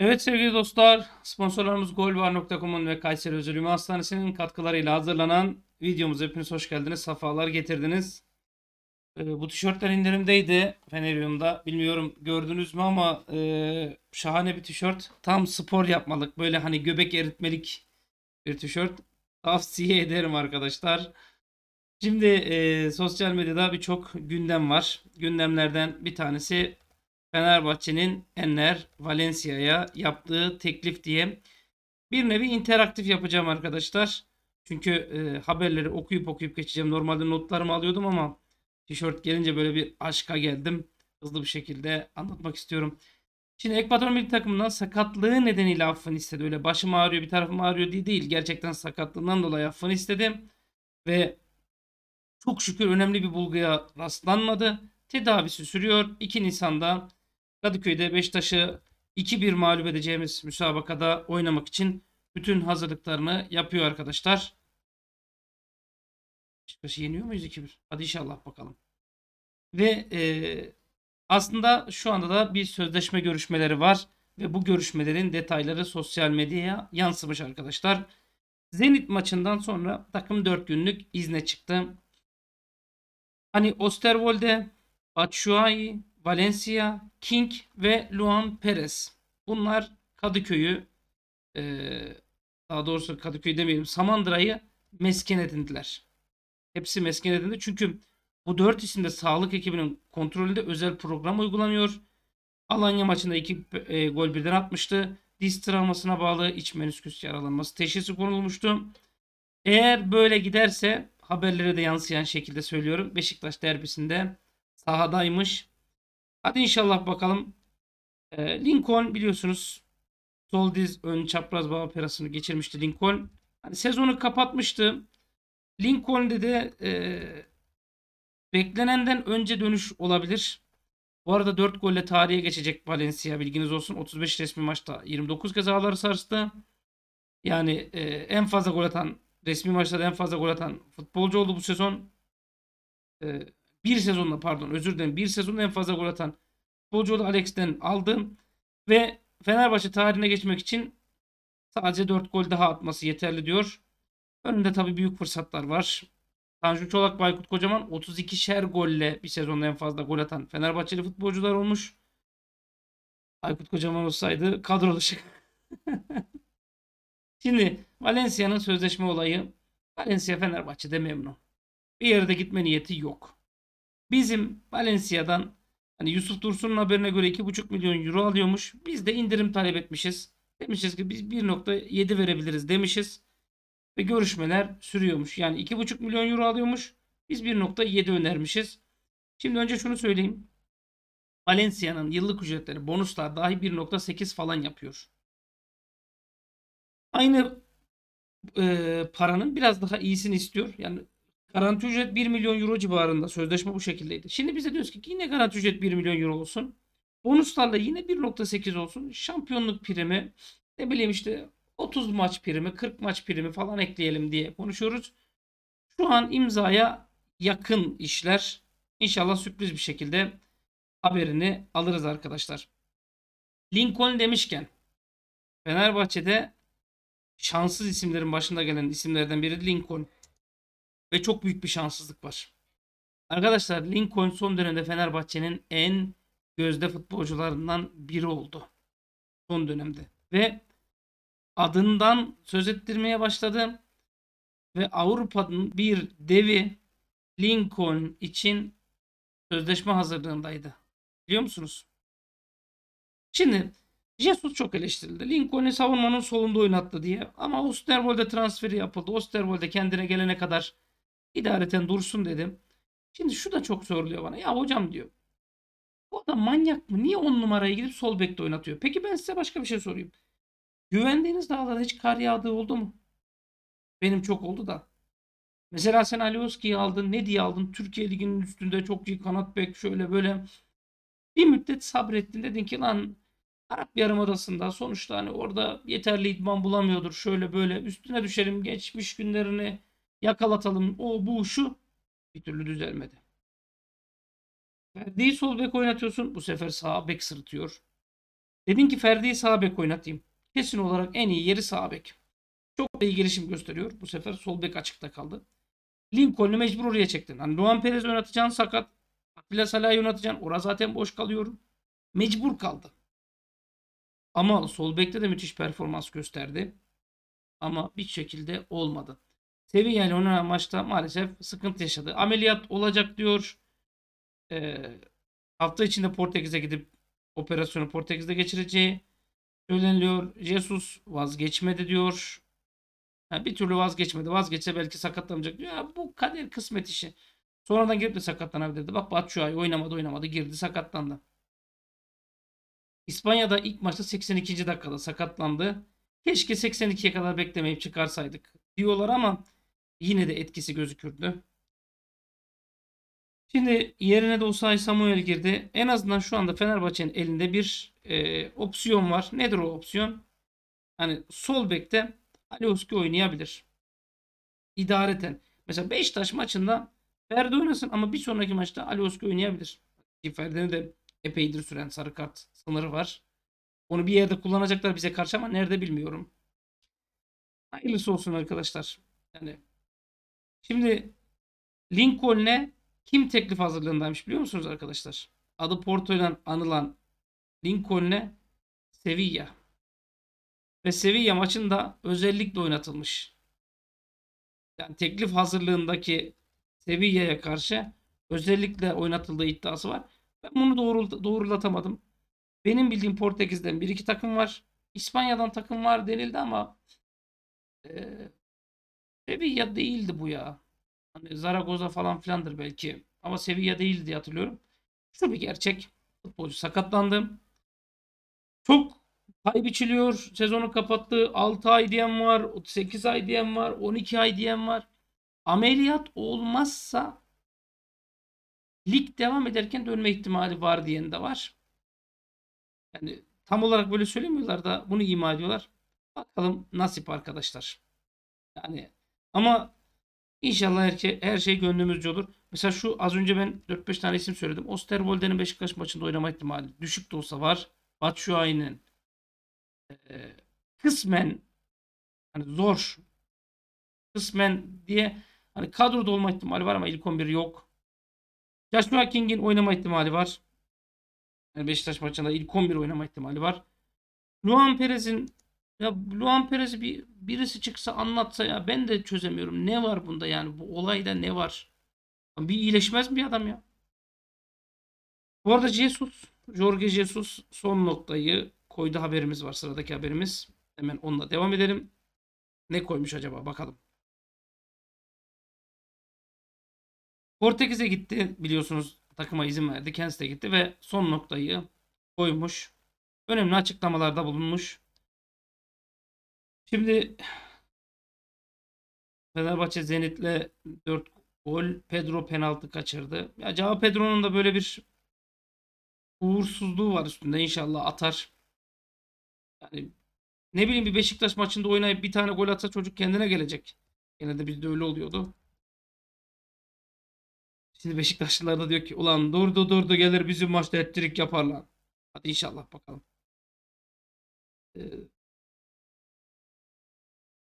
Evet sevgili dostlar, sponsorlarımız golvar.com'un ve Kayseri Özel Ümit Hastanesi'nin katkılarıyla hazırlanan videomuz hepiniz hoş geldiniz, safalar getirdiniz. Ee, bu tişörtler indirimdeydi Fenerium'da. Bilmiyorum gördünüz mü ama e, şahane bir tişört. Tam spor yapmalık, böyle hani göbek eritmelik bir tişört. Tavsiye ederim arkadaşlar. Şimdi e, sosyal medyada birçok gündem var. Gündemlerden bir tanesi Fenerbahçe'nin Enner Valencia'ya yaptığı teklif diye bir nevi interaktif yapacağım arkadaşlar. Çünkü e, haberleri okuyup okuyup geçeceğim. Normalde notlarımı alıyordum ama tişört gelince böyle bir aşka geldim. Hızlı bir şekilde anlatmak istiyorum. Şimdi Ekvator milli takımından sakatlığı nedeniyle affını istedi. Öyle başım ağrıyor bir tarafım ağrıyor diye değil. Gerçekten sakatlığından dolayı affını istedi. Ve çok şükür önemli bir bulguya rastlanmadı. Tedavisi sürüyor. 2 Nisan'da Kadıköy'de Beşiktaş'ı 2-1 mağlup edeceğimiz müsabakada oynamak için bütün hazırlıklarını yapıyor arkadaşlar. Beşiktaş'ı yeniyor muyuz 2-1? Hadi inşallah bakalım. Ve e, aslında şu anda da bir sözleşme görüşmeleri var. Ve bu görüşmelerin detayları sosyal medyaya yansımış arkadaşlar. Zenit maçından sonra takım 4 günlük izne çıktı. Hani Osterwolde, Batshuayi, Valencia, King ve Luan Perez. Bunlar Kadıköy'ü e, daha doğrusu Kadıköy demeyelim Samandıra'yı mesken edindiler. Hepsi mesken edindi. Çünkü bu dört isimde sağlık ekibinin kontrolünde özel program uygulanıyor. Alanya maçında iki e, gol birden atmıştı. Diz travmasına bağlı iç menisküs yaralanması teşhisi konulmuştu. Eğer böyle giderse haberlere de yansıyan şekilde söylüyorum. Beşiktaş derbisinde sahadaymış. Hadi inşallah bakalım. E, Lincoln biliyorsunuz sol diz ön çapraz bağ operasını geçirmişti Lincoln. Hani sezonu kapatmıştı. Lincoln'de de e, beklenenden önce dönüş olabilir. Bu arada 4 golle tarihe geçecek Valencia bilginiz olsun. 35 resmi maçta 29 kez ağları sarstı. Yani e, en fazla gol atan resmi maçlarda en fazla gol atan futbolcu oldu bu sezon. E, bir sezonla pardon özür dilerim bir sezonda en fazla gol atan futbolcu oldu Alex'ten aldım. Ve Fenerbahçe tarihine geçmek için sadece 4 gol daha atması yeterli diyor. Önünde tabii büyük fırsatlar var. Tanju Çolak, Baykut Kocaman 32'şer golle bir sezonda en fazla gol atan Fenerbahçeli futbolcular olmuş. Aykut Kocaman olsaydı kadro dışı. Şimdi Valencia'nın sözleşme olayı Valencia Fenerbahçe'de memnun. Bir yerde gitme niyeti yok. Bizim Valencia'dan hani Yusuf Dursun'un haberine göre 2,5 milyon euro alıyormuş. Biz de indirim talep etmişiz. Demişiz ki biz 1.7 verebiliriz demişiz. Ve görüşmeler sürüyormuş. Yani 2,5 milyon euro alıyormuş. Biz 1.7 önermişiz. Şimdi önce şunu söyleyeyim. Valencia'nın yıllık ücretleri bonuslar dahi 1.8 falan yapıyor. Aynı e, paranın biraz daha iyisini istiyor. Yani Garanti ücret 1 milyon euro civarında. Sözleşme bu şekildeydi. Şimdi bize diyoruz ki yine garanti ücret 1 milyon euro olsun. Bonuslarla yine 1.8 olsun. Şampiyonluk primi ne bileyim işte 30 maç primi 40 maç primi falan ekleyelim diye konuşuyoruz. Şu an imzaya yakın işler. İnşallah sürpriz bir şekilde haberini alırız arkadaşlar. Lincoln demişken Fenerbahçe'de şanssız isimlerin başında gelen isimlerden biri Lincoln. Ve çok büyük bir şanssızlık var. Arkadaşlar Lincoln son dönemde Fenerbahçe'nin en gözde futbolcularından biri oldu. Son dönemde. Ve adından söz ettirmeye başladı. Ve Avrupa'nın bir devi Lincoln için sözleşme hazırlığındaydı. Biliyor musunuz? Şimdi Jesus çok eleştirildi. Lincoln'i savunmanın solunda oynattı diye. Ama Osterwold'e transferi yapıldı. Osterwold'e kendine gelene kadar İdareten dursun dedim. Şimdi şu da çok zorluyor bana. Ya hocam diyor. Bu adam manyak mı? Niye on numaraya gidip sol bekte oynatıyor? Peki ben size başka bir şey sorayım. Güvendiğiniz dağlarda hiç kar yağdığı oldu mu? Benim çok oldu da. Mesela sen Alioski'yi aldın. Ne diye aldın? Türkiye Ligi'nin üstünde çok iyi kanat bek şöyle böyle. Bir müddet sabrettin. Dedin ki lan Arap Yarımadası'nda sonuçta hani orada yeterli idman bulamıyordur. Şöyle böyle üstüne düşerim geçmiş günlerini yakalatalım. O bu şu bir türlü düzelmedi. Ferdi'yi sol bek oynatıyorsun. Bu sefer sağ bek sırıtıyor. Dedin ki Ferdi'yi sağ bek oynatayım. Kesin olarak en iyi yeri sağ bek. Çok da iyi gelişim gösteriyor. Bu sefer sol bek açıkta kaldı. Lincoln'u mecbur oraya çektin. Hani Luan Perez oynatacaksın sakat. Atilla Salah'ı oynatacaksın. Orada zaten boş kalıyor. Mecbur kaldı. Ama sol bekte de müthiş performans gösterdi. Ama bir şekilde olmadı. Sevin yani onun maçta maalesef sıkıntı yaşadı. Ameliyat olacak diyor. Ee, hafta içinde Portekiz'e gidip operasyonu Portekiz'de geçireceği söyleniliyor. Jesus vazgeçmedi diyor. Yani bir türlü vazgeçmedi. Vazgeçse belki sakatlanacak diyor. Ya bu kader kısmet işi. Sonradan girip de sakatlanabilirdi. Bak Batshuayi oynamadı oynamadı girdi sakatlandı. İspanya'da ilk maçta 82. dakikada sakatlandı. Keşke 82'ye kadar beklemeyip çıkarsaydık diyorlar ama yine de etkisi gözükürdü. Şimdi yerine de Osay Samuel girdi. En azından şu anda Fenerbahçe'nin elinde bir e, opsiyon var. Nedir o opsiyon? Hani sol bekte Alioski oynayabilir. İdareten. Mesela Beşiktaş maçında Ferdi oynasın ama bir sonraki maçta Alioski oynayabilir. Ferdi'nin de epeydir süren sarı kart sınırı var. Onu bir yerde kullanacaklar bize karşı ama nerede bilmiyorum. Hayırlısı olsun arkadaşlar. Yani Şimdi Lincoln'e kim teklif hazırlığındaymış biliyor musunuz arkadaşlar? Adı Porto'yla anılan Lincoln'e Sevilla. Ve Sevilla maçında özellikle oynatılmış. Yani teklif hazırlığındaki Sevilla'ya karşı özellikle oynatıldığı iddiası var. Ben bunu doğrulatamadım. Benim bildiğim Portekiz'den bir iki takım var. İspanya'dan takım var denildi ama Sevilla değildi bu ya. Hani Zaragoza falan filandır belki. Ama Sevilla değildi diye hatırlıyorum. Şu bir gerçek. Futbolcu sakatlandı. Çok pay biçiliyor. Sezonu kapattı. 6 ay diyen var. 8 ay diyen var. 12 ay diyen var. Ameliyat olmazsa lig devam ederken dönme ihtimali var diyen de var. Yani tam olarak böyle söylemiyorlar da bunu ima ediyorlar. Bakalım nasip arkadaşlar. Yani ama inşallah her, şey, her şey gönlümüzce olur. Mesela şu az önce ben 4-5 tane isim söyledim. Osterwolde'nin Beşiktaş maçında oynama ihtimali düşük de olsa var. Batshuayi'nin e, kısmen hani zor kısmen diye hani kadroda olma ihtimali var ama ilk 11 yok. Joshua King'in oynama ihtimali var. Yani Beşiktaş maçında ilk 11 oynama ihtimali var. Luan Perez'in ya Luan Perez'i bir, birisi çıksa anlatsa ya ben de çözemiyorum. Ne var bunda yani bu olayda ne var? Bir iyileşmez mi bir adam ya? Bu arada Jesus, Jorge Jesus son noktayı koydu haberimiz var. Sıradaki haberimiz. Hemen onunla devam edelim. Ne koymuş acaba bakalım. Portekiz'e gitti biliyorsunuz takıma izin verdi. Kens'te gitti ve son noktayı koymuş. Önemli açıklamalarda bulunmuş. Şimdi Fenerbahçe Zenit'le 4 gol Pedro penaltı kaçırdı. Ya Cao Pedro'nun da böyle bir uğursuzluğu var üstünde. inşallah atar. Yani ne bileyim bir Beşiktaş maçında oynayıp bir tane gol atsa çocuk kendine gelecek. Genelde bizde öyle oluyordu. Şimdi Beşiktaşlılar da diyor ki ulan durdu durdu gelir bizim maçta ettirik yaparlar. Hadi inşallah bakalım. Ee,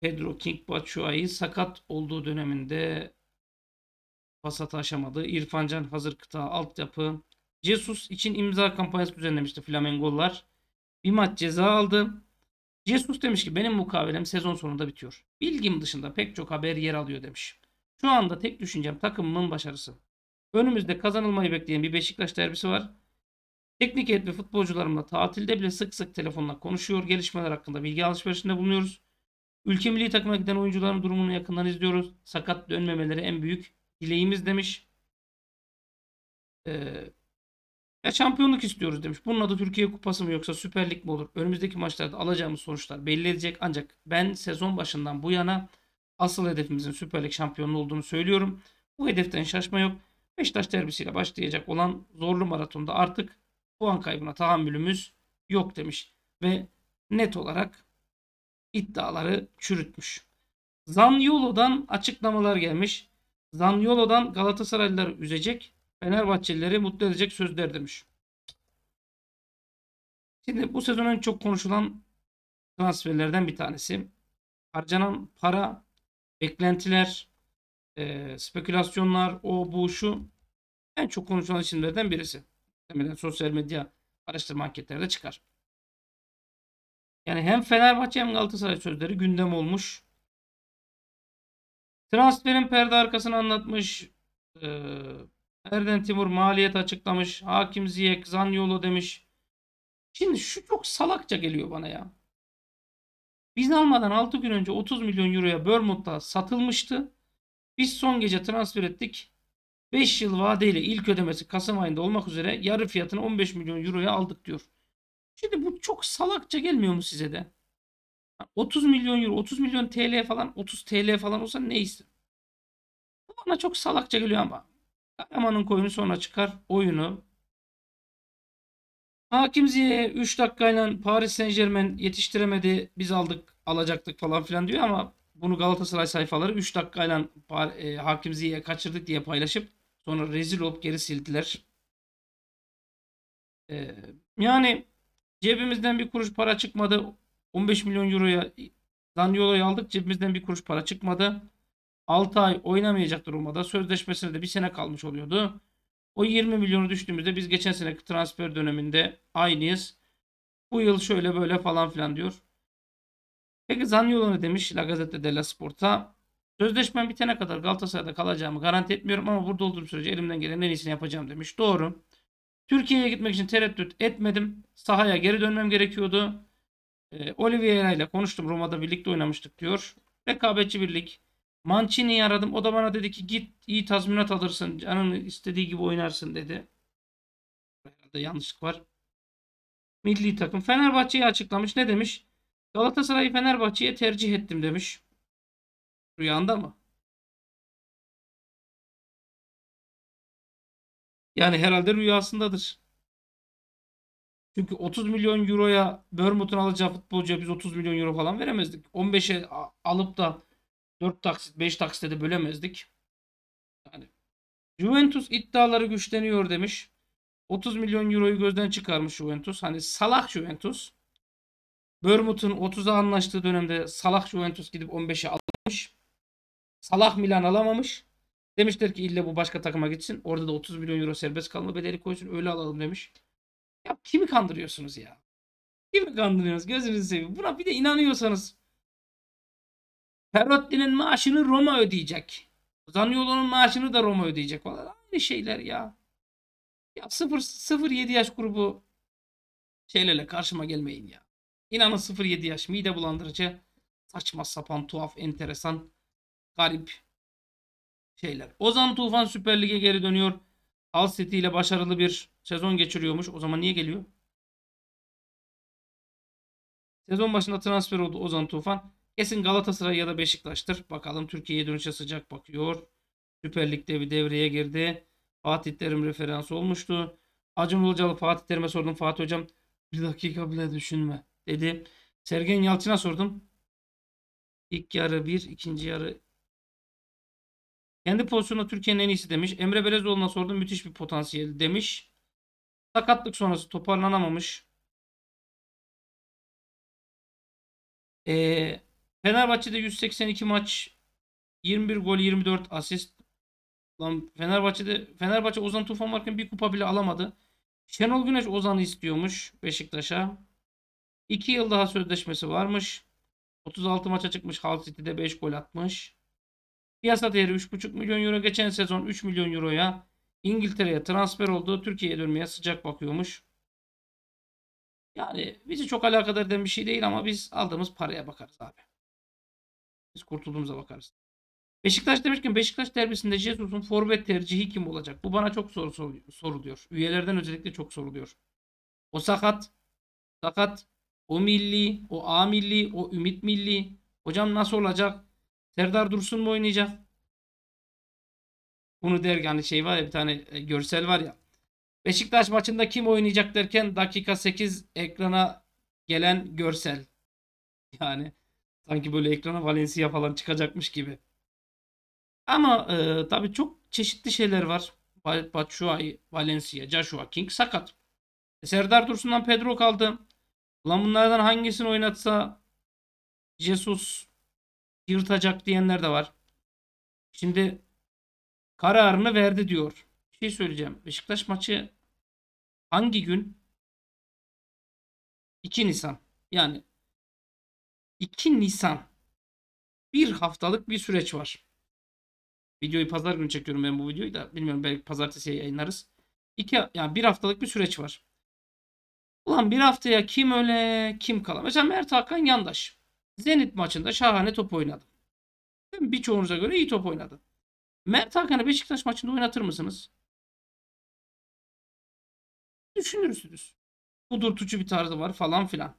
Pedro King Batshuayi sakat olduğu döneminde pasat aşamadı. İrfan Can hazır kıta altyapı. Jesus için imza kampanyası düzenlemişti Flamengo'lar Bir maç ceza aldı. Jesus demiş ki benim mukavelem sezon sonunda bitiyor. Bilgim dışında pek çok haber yer alıyor demiş. Şu anda tek düşüncem takımımın başarısı. Önümüzde kazanılmayı bekleyen bir Beşiktaş derbisi var. Teknik heyet ve futbolcularımla tatilde bile sık sık telefonla konuşuyor. Gelişmeler hakkında bilgi alışverişinde bulunuyoruz. Ülke milli takımına giden oyuncuların durumunu yakından izliyoruz. Sakat dönmemeleri en büyük dileğimiz demiş. Ee, ya şampiyonluk istiyoruz demiş. Bunun adı Türkiye Kupası mı yoksa Süper Lig mi olur? Önümüzdeki maçlarda alacağımız sonuçlar belli edecek. Ancak ben sezon başından bu yana asıl hedefimizin Süper Lig şampiyonluğu olduğunu söylüyorum. Bu hedeften şaşma yok. Beşiktaş derbisiyle başlayacak olan zorlu maratonda artık puan kaybına tahammülümüz yok demiş. Ve net olarak iddiaları çürütmüş. Zanyolo'dan açıklamalar gelmiş. Zanyolo'dan Galatasaraylıları üzecek, Fenerbahçelileri mutlu edecek sözler demiş. Şimdi bu sezon en çok konuşulan transferlerden bir tanesi. Harcanan para, beklentiler, e, spekülasyonlar, o bu şu en çok konuşulan isimlerden birisi. Muhtemelen sosyal medya araştırma anketlerde çıkar. Yani hem Fenerbahçe hem Galatasaray sözleri gündem olmuş. Transferin perde arkasını anlatmış. Ee, Erden Timur maliyet açıklamış. Hakim Ziyek Zanyolu demiş. Şimdi şu çok salakça geliyor bana ya. Biz almadan 6 gün önce 30 milyon euroya Bournemouth'ta satılmıştı. Biz son gece transfer ettik. 5 yıl vadeyle ilk ödemesi Kasım ayında olmak üzere yarı fiyatını 15 milyon euroya aldık diyor. Şimdi bu çok salakça gelmiyor mu size de? 30 milyon euro, 30 milyon TL falan, 30 TL falan olsa neyse. Bu bana çok salakça geliyor ama. Kahramanın koyunu sonra çıkar oyunu. Hakim Ziyeh 3 dakikayla Paris Saint Germain yetiştiremedi. Biz aldık, alacaktık falan filan diyor ama bunu Galatasaray sayfaları 3 dakikayla e, Hakim Ziyeh'e kaçırdık diye paylaşıp sonra rezil olup geri sildiler. E, yani Cebimizden bir kuruş para çıkmadı. 15 milyon euroya Zaniolo'yu aldık. Cebimizden bir kuruş para çıkmadı. 6 ay oynamayacak durumda. Sözleşmesine de bir sene kalmış oluyordu. O 20 milyonu düştüğümüzde biz geçen seneki transfer döneminde aynıyız. Bu yıl şöyle böyle falan filan diyor. Peki Zaniolo ne demiş La Gazzetta della Sport'a? Sözleşmem bitene kadar Galatasaray'da kalacağımı garanti etmiyorum ama burada olduğum sürece elimden gelen en iyisini yapacağım demiş. Doğru. Türkiye'ye gitmek için tereddüt etmedim. Sahaya geri dönmem gerekiyordu. E, ee, Oliveira ile konuştum. Roma'da birlikte oynamıştık diyor. Rekabetçi birlik. Mancini'yi aradım. O da bana dedi ki git iyi tazminat alırsın. Canın istediği gibi oynarsın dedi. Herhalde yanlışlık var. Milli takım. Fenerbahçe'yi açıklamış. Ne demiş? Galatasaray'ı Fenerbahçe'ye tercih ettim demiş. Rüyanda mı? Yani herhalde rüyasındadır. Çünkü 30 milyon euroya Bournemouth'un alacağı futbolcuya biz 30 milyon euro falan veremezdik. 15'e alıp da 4 taksit 5 taksite de bölemezdik. Yani Juventus iddiaları güçleniyor demiş. 30 milyon euroyu gözden çıkarmış Juventus. Hani salak Juventus. Bournemouth'un 30'a anlaştığı dönemde salak Juventus gidip 15'e almış. Salak Milan alamamış. Demişler ki illa bu başka takıma gitsin. Orada da 30 milyon euro serbest kalma bedeli koysun. Öyle alalım demiş. Ya kimi kandırıyorsunuz ya? Kimi kandırıyorsunuz? Gözünüzü seveyim. Buna bir de inanıyorsanız. Perotti'nin maaşını Roma ödeyecek. Zaniolo'nun maaşını da Roma ödeyecek. Vallahi aynı şeyler ya. Ya 0-7 yaş grubu şeylerle karşıma gelmeyin ya. İnanın 0-7 yaş mide bulandırıcı. Saçma sapan, tuhaf, enteresan, garip şeyler. Ozan Tufan Süper Lig'e geri dönüyor. Al City ile başarılı bir sezon geçiriyormuş. O zaman niye geliyor? Sezon başında transfer oldu Ozan Tufan. Kesin Galatasaray ya da Beşiktaş'tır. Bakalım Türkiye'ye dönüşe sıcak bakıyor. Süper Lig'de bir devreye girdi. Fatih Terim referans olmuştu. Acun Ilıcalı Fatih Terim'e sordum. Fatih Hocam bir dakika bile düşünme dedi. Sergen Yalçın'a sordum. İlk yarı bir, ikinci yarı kendi pozisyonu Türkiye'nin en iyisi demiş. Emre Belezoğlu'na sordum müthiş bir potansiyel demiş. Sakatlık sonrası toparlanamamış. Ee, Fenerbahçe'de 182 maç 21 gol 24 asist. Lan Fenerbahçe'de Fenerbahçe Ozan Tufan varken bir kupa bile alamadı. Şenol Güneş Ozan'ı istiyormuş Beşiktaş'a. 2 yıl daha sözleşmesi varmış. 36 maça çıkmış. Hull City'de 5 gol atmış. Piyasa değeri 3,5 milyon euro. Geçen sezon 3 milyon euroya İngiltere'ye transfer oldu. Türkiye'ye dönmeye sıcak bakıyormuş. Yani bizi çok alakadar eden bir şey değil ama biz aldığımız paraya bakarız abi. Biz kurtulduğumuza bakarız. Beşiktaş demişken Beşiktaş derbisinde Jesus'un forvet tercihi kim olacak? Bu bana çok soru soruluyor. Üyelerden özellikle çok soruluyor. O sakat, sakat, o milli, o A milli, o ümit milli. Hocam nasıl olacak? Serdar Dursun mu oynayacak? Bunu derken hani şey var ya bir tane e, görsel var ya. Beşiktaş maçında kim oynayacak derken dakika 8 ekrana gelen görsel. Yani sanki böyle ekrana Valencia falan çıkacakmış gibi. Ama e, tabii çok çeşitli şeyler var. Batshuayi, Valencia, Joshua King sakat. E, Serdar Dursun'dan Pedro kaldı. Ulan bunlardan hangisini oynatsa Jesus yırtacak diyenler de var. Şimdi kararını verdi diyor. Bir şey söyleyeceğim. Beşiktaş maçı hangi gün? 2 Nisan. Yani 2 Nisan. Bir haftalık bir süreç var. Videoyu pazar günü çekiyorum ben bu videoyu da. Bilmiyorum belki pazartesi yayınlarız. İki, yani bir haftalık bir süreç var. Ulan bir haftaya kim öyle kim kala. Mesela Mert Hakan Yandaş. Zenit maçında şahane top oynadı. Birçoğunuza göre iyi top oynadı. Mert Hakan'ı Beşiktaş maçında oynatır mısınız? Düşünürsünüz. Kudurtucu bir tarzı var falan filan.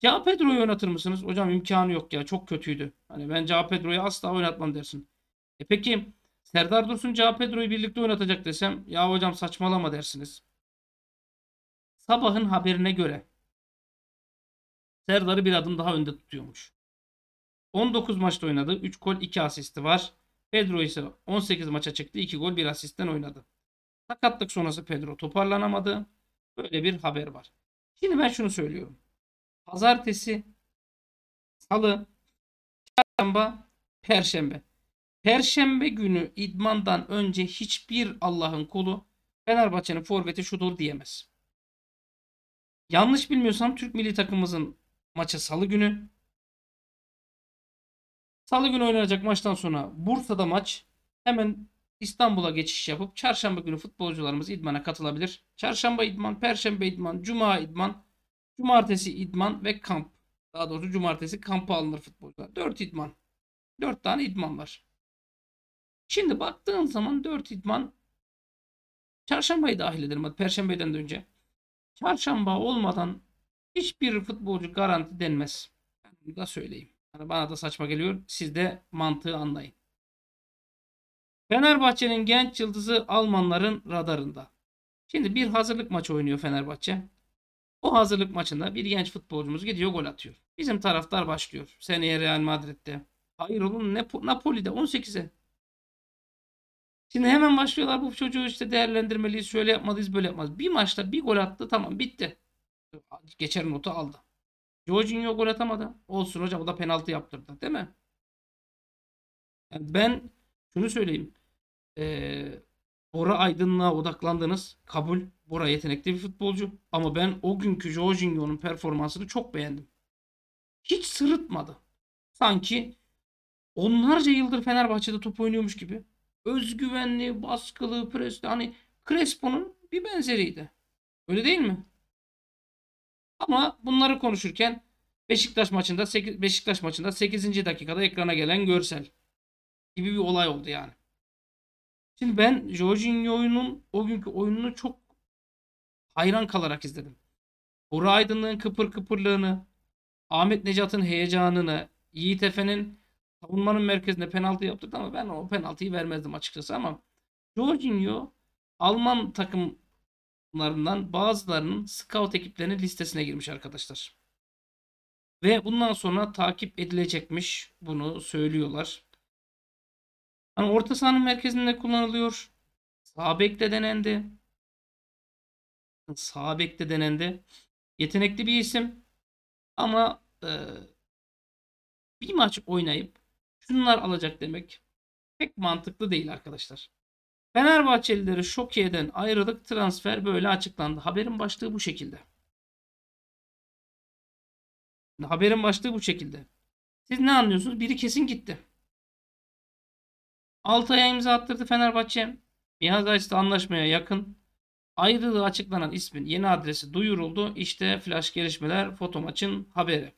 Cao Pedro'yu oynatır mısınız? Hocam imkanı yok ya. Çok kötüydü. Hani ben Cao Pedro'yu asla oynatmam dersin. E peki Serdar Dursun Cao Pedro'yu birlikte oynatacak desem ya hocam saçmalama dersiniz. Sabahın haberine göre Serdar'ı bir adım daha önde tutuyormuş. 19 maçta oynadı. 3 gol 2 asisti var. Pedro ise 18 maça çıktı. 2 gol 1 asistten oynadı. Sakatlık sonrası Pedro toparlanamadı. Böyle bir haber var. Şimdi ben şunu söylüyorum. Pazartesi, salı, çarşamba, perşembe. Perşembe günü idmandan önce hiçbir Allah'ın kulu Fenerbahçe'nin forveti şudur diyemez. Yanlış bilmiyorsam Türk milli takımımızın Maça salı günü. Salı günü oynanacak maçtan sonra Bursa'da maç. Hemen İstanbul'a geçiş yapıp çarşamba günü futbolcularımız idmana katılabilir. Çarşamba idman, perşembe idman, cuma idman, cumartesi idman ve kamp. Daha doğrusu cumartesi kampa alınır futbolcular. 4 idman. 4 tane idman var. Şimdi baktığın zaman 4 idman çarşambayı dahil edelim. perşembeden de önce. Çarşamba olmadan hiçbir futbolcu garanti denmez. Ben bunu da söyleyeyim. Yani bana da saçma geliyor. Siz de mantığı anlayın. Fenerbahçe'nin genç yıldızı Almanların radarında. Şimdi bir hazırlık maçı oynuyor Fenerbahçe. O hazırlık maçında bir genç futbolcumuz gidiyor gol atıyor. Bizim taraftar başlıyor. Seneye Real Madrid'de. Hayır oğlum Napoli'de 18'e. Şimdi hemen başlıyorlar bu çocuğu işte değerlendirmeliyiz. Şöyle yapmalıyız böyle yapmalıyız. Bir maçta bir gol attı tamam bitti geçer notu aldı. Jorginho gol atamadı. Olsun hocam o da penaltı yaptırdı. Değil mi? Yani ben şunu söyleyeyim. Ee, Bora Aydın'la odaklandınız. Kabul. Bora yetenekli bir futbolcu. Ama ben o günkü Jorginho'nun performansını çok beğendim. Hiç sırıtmadı. Sanki onlarca yıldır Fenerbahçe'de top oynuyormuş gibi. Özgüvenli, baskılı, presli. Hani Crespo'nun bir benzeriydi. Öyle değil mi? Ama bunları konuşurken Beşiktaş maçında 8, Beşiktaş maçında 8. dakikada ekrana gelen görsel gibi bir olay oldu yani. Şimdi ben Jorginho'nun o günkü oyununu çok hayran kalarak izledim. Burak Aydın'ın kıpır kıpırlığını, Ahmet Necat'ın heyecanını, Yiğit Efe'nin savunmanın merkezinde penaltı yaptırdı ama ben o penaltıyı vermezdim açıkçası ama Jorginho Alman takım bunlarından bazılarının scout ekiplerinin listesine girmiş arkadaşlar. Ve bundan sonra takip edilecekmiş bunu söylüyorlar. Hani orta sahanın merkezinde kullanılıyor. Sağ bekte denendi. Sağ bekte denendi. Yetenekli bir isim. Ama e, bir maç oynayıp şunlar alacak demek pek mantıklı değil arkadaşlar. Fenerbahçelileri şok Şokiye'den ayrılık transfer böyle açıklandı. Haberin başlığı bu şekilde. Haberin başlığı bu şekilde. Siz ne anlıyorsunuz? Biri kesin gitti. Altay'a imza attırdı Fenerbahçe. Mihazayç'ta anlaşmaya yakın. Ayrılığı açıklanan ismin yeni adresi duyuruldu. İşte flash gelişmeler fotomaçın haberi.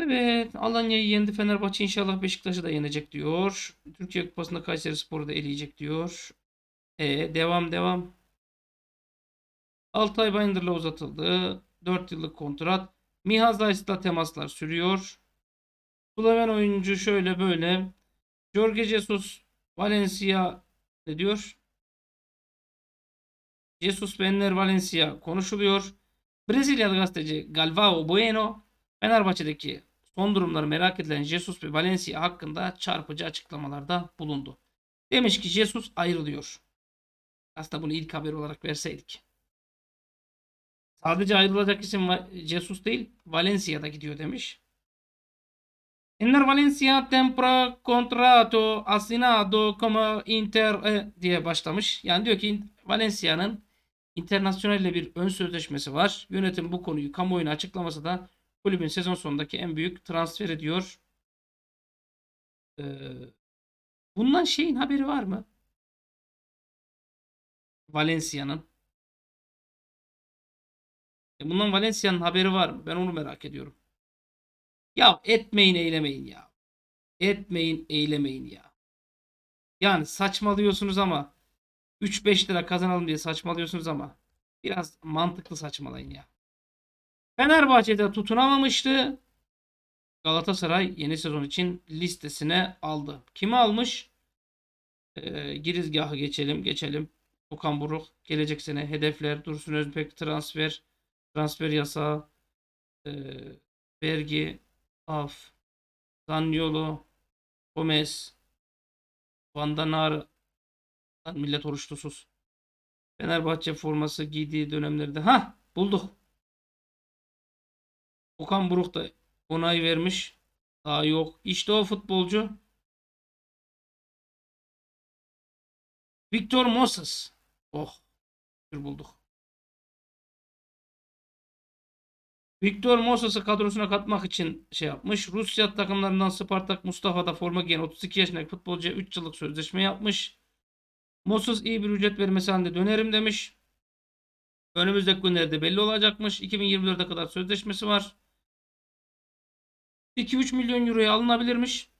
Evet Alanya'yı yendi Fenerbahçe inşallah Beşiktaş'ı da yenecek diyor. Türkiye Kupası'nda Kayseri Spor'u da eleyecek diyor. E, devam devam. Altay Bayındır'la uzatıldı. 4 yıllık kontrat. Miha Days'la temaslar sürüyor. Sloven oyuncu şöyle böyle. Jorge Jesus Valencia ne diyor? Jesus Benler Valencia konuşuluyor. Brezilyalı gazeteci Galvao Bueno Fenerbahçe'deki son durumları merak edilen Jesus ve Valencia hakkında çarpıcı açıklamalarda bulundu. Demiş ki Jesus ayrılıyor. Aslında bunu ilk haber olarak verseydik. Sadece ayrılacak isim Jesus değil, Valencia'da gidiyor demiş. Enner Valencia tempra contrato asinado como inter e, diye başlamış. Yani diyor ki Valencia'nın internasyonelle bir ön sözleşmesi var. Yönetim bu konuyu kamuoyuna açıklaması da kulübün sezon sonundaki en büyük transferi diyor. Ee, bundan şeyin haberi var mı? Valencia'nın. E bundan Valencia'nın haberi var mı? Ben onu merak ediyorum. Ya etmeyin eylemeyin ya. Etmeyin eylemeyin ya. Yani saçmalıyorsunuz ama 3-5 lira kazanalım diye saçmalıyorsunuz ama biraz mantıklı saçmalayın ya. Fenerbahçe'de tutunamamıştı. Galatasaray yeni sezon için listesine aldı. Kimi almış? Ee, girizgahı geçelim geçelim. Okan Buruk gelecek sene hedefler, Dursun Özbek transfer, transfer yasağı, e, ee, vergi, af, Zanyolu, Gomez, Vandanar, millet oruçlusuz. Fenerbahçe forması giydiği dönemlerde. Ha bulduk. Okan Buruk da onay vermiş. Daha yok. İşte o futbolcu. Victor Moses. Oh. bir Bulduk. Victor Moses'ı kadrosuna katmak için şey yapmış. Rusya takımlarından Spartak Mustafa'da forma giyen 32 yaşındaki futbolcuya 3 yıllık sözleşme yapmış. Moses iyi bir ücret vermesi halinde dönerim demiş. Önümüzdeki günlerde belli olacakmış. 2024'e kadar sözleşmesi var. 2-3 milyon euroya alınabilirmiş.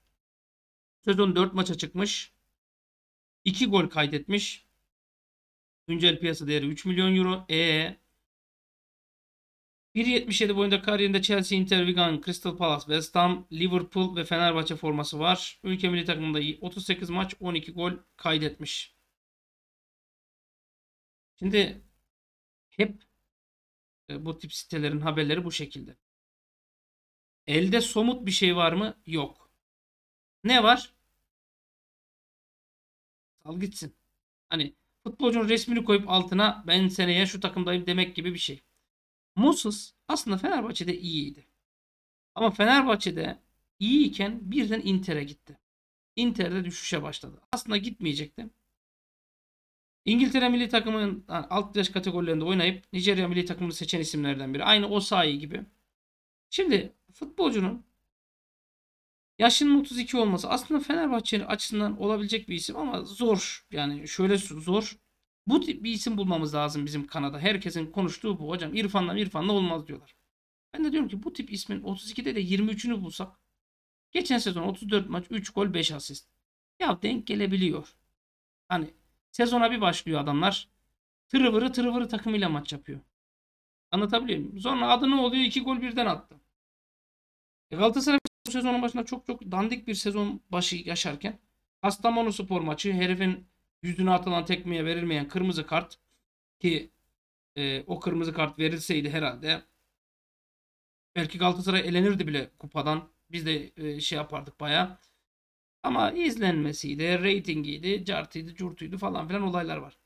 Sezon 4 maça çıkmış. 2 gol kaydetmiş. Güncel piyasa değeri 3 milyon euro. E 1.77 boyunda kariyerinde Chelsea, Inter, Wigan, Crystal Palace, West Ham, Liverpool ve Fenerbahçe forması var. Ülke milli takımında 38 maç 12 gol kaydetmiş. Şimdi hep e, bu tip sitelerin haberleri bu şekilde. Elde somut bir şey var mı? Yok. Ne var? Sal gitsin. Hani futbolcunun resmini koyup altına ben seneye şu takımdayım demek gibi bir şey. Musus aslında Fenerbahçe'de iyiydi. Ama Fenerbahçe'de iyiyken birden Inter'e gitti. Inter'de düşüşe başladı. Aslında gitmeyecekti. İngiltere milli takımının yani alt yaş kategorilerinde oynayıp Nijerya milli takımını seçen isimlerden biri. Aynı Osayi gibi. Şimdi futbolcunun yaşının 32 olması aslında Fenerbahçe'nin açısından olabilecek bir isim ama zor. Yani şöyle zor. Bu tip bir isim bulmamız lazım bizim kanada. Herkesin konuştuğu bu. Hocam İrfanla İrfan'la olmaz diyorlar. Ben de diyorum ki bu tip ismin 32'de de 23'ünü bulsak geçen sezon 34 maç 3 gol 5 asist. Ya denk gelebiliyor. Hani sezona bir başlıyor adamlar. Tırıvırı tırıvırı takımıyla maç yapıyor. Anlatabiliyor muyum? Sonra adı ne oluyor? 2 gol birden attı. E, Galatasaray bu sezonun başında çok çok dandik bir sezon başı yaşarken Kastamonu spor maçı herifin yüzüne atılan tekmeye verilmeyen kırmızı kart ki e, o kırmızı kart verilseydi herhalde belki Galatasaray elenirdi bile kupadan. Biz de e, şey yapardık baya. Ama izlenmesiydi, reytingiydi, cartıydı, curtuydu falan filan olaylar var.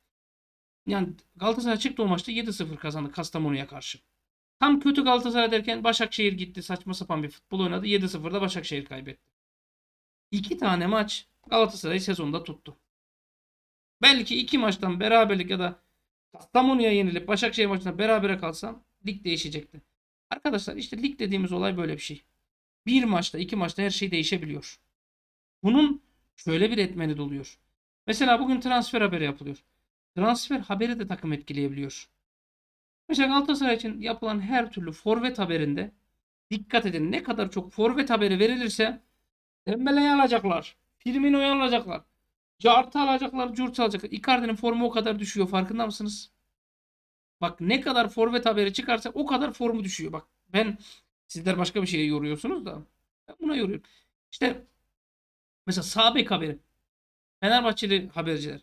Yani Galatasaray çıktı o maçta 7-0 kazandı Kastamonu'ya karşı. Tam kötü Galatasaray derken Başakşehir gitti. Saçma sapan bir futbol oynadı. 7-0'da Başakşehir kaybetti. İki tane maç Galatasaray sezonda tuttu. Belki iki maçtan beraberlik ya da Kastamonu'ya yenilip Başakşehir maçına berabere kalsam lig değişecekti. Arkadaşlar işte lig dediğimiz olay böyle bir şey. Bir maçta iki maçta her şey değişebiliyor. Bunun şöyle bir etmeni doluyor. Mesela bugün transfer haberi yapılıyor. Transfer haberi de takım etkileyebiliyor. Arkadaşlar Galatasaray için yapılan her türlü forvet haberinde dikkat edin. Ne kadar çok forvet haberi verilirse Dembele'yi alacaklar. Firmino'yu alacaklar. Cart'ı alacaklar, Curt'u alacaklar. Icardi'nin formu o kadar düşüyor farkında mısınız? Bak ne kadar forvet haberi çıkarsa o kadar formu düşüyor. Bak ben sizler başka bir şeye yoruyorsunuz da ben buna yoruyorum. İşte mesela Sabek haberi. Fenerbahçeli haberciler.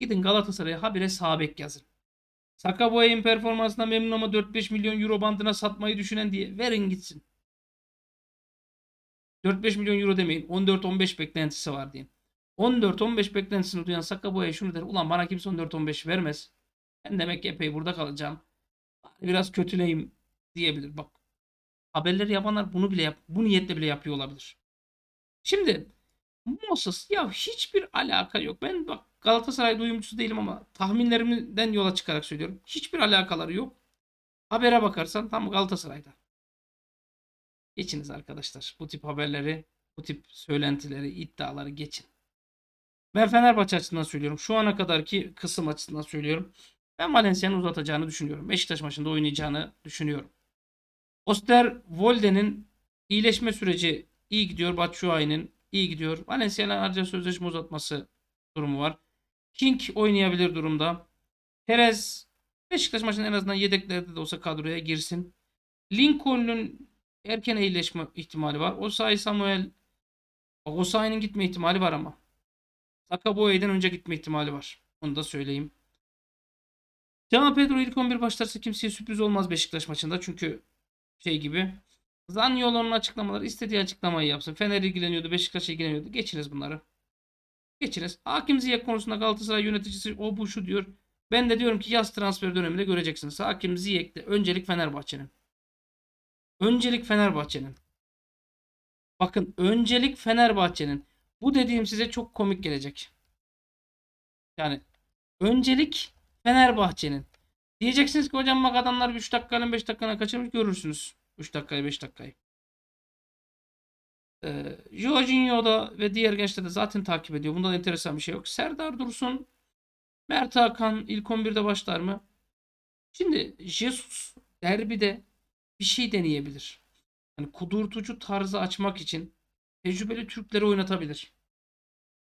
Gidin Galatasaray'a habire Sabek yazın. Saka bu performansına memnun ama 4-5 milyon euro bandına satmayı düşünen diye verin gitsin. 4-5 milyon euro demeyin. 14-15 beklentisi var deyin. 14-15 beklentisini duyan Saka bu şunu der. Ulan bana kimse 14-15 vermez. Ben demek ki epey burada kalacağım. Biraz kötüleyim diyebilir. Bak haberleri yapanlar bunu bile yap bu niyetle bile yapıyor olabilir. Şimdi Moses ya hiçbir alaka yok. Ben bak Galatasaray duyumcusu değilim ama tahminlerimden yola çıkarak söylüyorum. Hiçbir alakaları yok. Habere bakarsan tam Galatasaray'da. Geçiniz arkadaşlar. Bu tip haberleri, bu tip söylentileri, iddiaları geçin. Ben Fenerbahçe açısından söylüyorum. Şu ana kadarki kısım açısından söylüyorum. Ben Valencia'nın uzatacağını düşünüyorum. Beşiktaş maçında oynayacağını düşünüyorum. Oster Volden'in iyileşme süreci iyi gidiyor. Batshuayi'nin iyi gidiyor. Valencia'nın ayrıca sözleşme uzatması durumu var. King oynayabilir durumda. Perez Beşiktaş maçının en azından yedeklerde de olsa kadroya girsin. Lincoln'un erken iyileşme ihtimali var. Osay Samuel Osay'ın gitme ihtimali var ama. Sakaboy'dan önce gitme ihtimali var. Onu da söyleyeyim. Can Pedro ilk 11 başlarsa kimseye sürpriz olmaz Beşiktaş maçında. Çünkü şey gibi. Zanyolo'nun açıklamaları istediği açıklamayı yapsın. Fener ilgileniyordu, Beşiktaş ilgileniyordu. Geçiniz bunları. Geçiniz. Hakim Ziyech konusunda Galatasaray yöneticisi o bu şu diyor. Ben de diyorum ki yaz transfer döneminde göreceksiniz. Hakim Ziyek'te öncelik Fenerbahçe'nin. Öncelik Fenerbahçe'nin. Bakın öncelik Fenerbahçe'nin. Bu dediğim size çok komik gelecek. Yani öncelik Fenerbahçe'nin. Diyeceksiniz ki hocam bak adamlar 3 dakikanın 5 dakikana kaçırmış görürsünüz. 3 dakikayı 5 dakikayı. E, Jorginho da ve diğer gençler de zaten takip ediyor. Bundan enteresan bir şey yok. Serdar Dursun, Mert Hakan ilk 11'de başlar mı? Şimdi Jesus derbide bir şey deneyebilir. Yani kudurtucu tarzı açmak için tecrübeli Türkleri oynatabilir.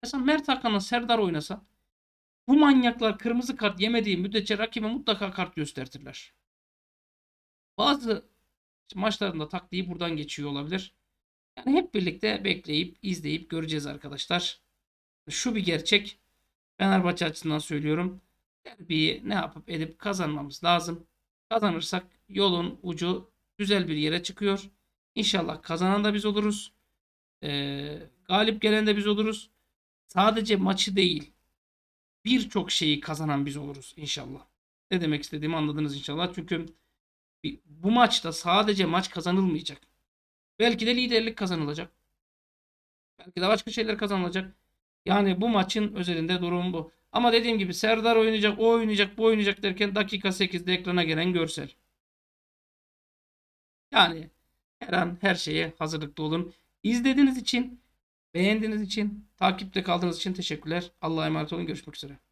Mesela Mert Hakan'la Serdar oynasa bu manyaklar kırmızı kart yemediği müddetçe rakibe mutlaka kart göstertirler. Bazı maçlarında taktiği buradan geçiyor olabilir. Yani hep birlikte bekleyip izleyip göreceğiz arkadaşlar. Şu bir gerçek. Fenerbahçe açısından söylüyorum. Derbiyi ne yapıp edip kazanmamız lazım. Kazanırsak yolun ucu güzel bir yere çıkıyor. İnşallah kazanan da biz oluruz. Ee, galip gelen de biz oluruz. Sadece maçı değil birçok şeyi kazanan biz oluruz inşallah. Ne demek istediğimi anladınız inşallah. Çünkü bu maçta sadece maç kazanılmayacak. Belki de liderlik kazanılacak. Belki de başka şeyler kazanılacak. Yani bu maçın özelinde durum bu. Ama dediğim gibi Serdar oynayacak, o oynayacak, bu oynayacak derken dakika 8'de ekrana gelen görsel. Yani her an her şeye hazırlıklı olun. İzlediğiniz için, beğendiğiniz için, takipte kaldığınız için teşekkürler. Allah'a emanet olun. Görüşmek üzere.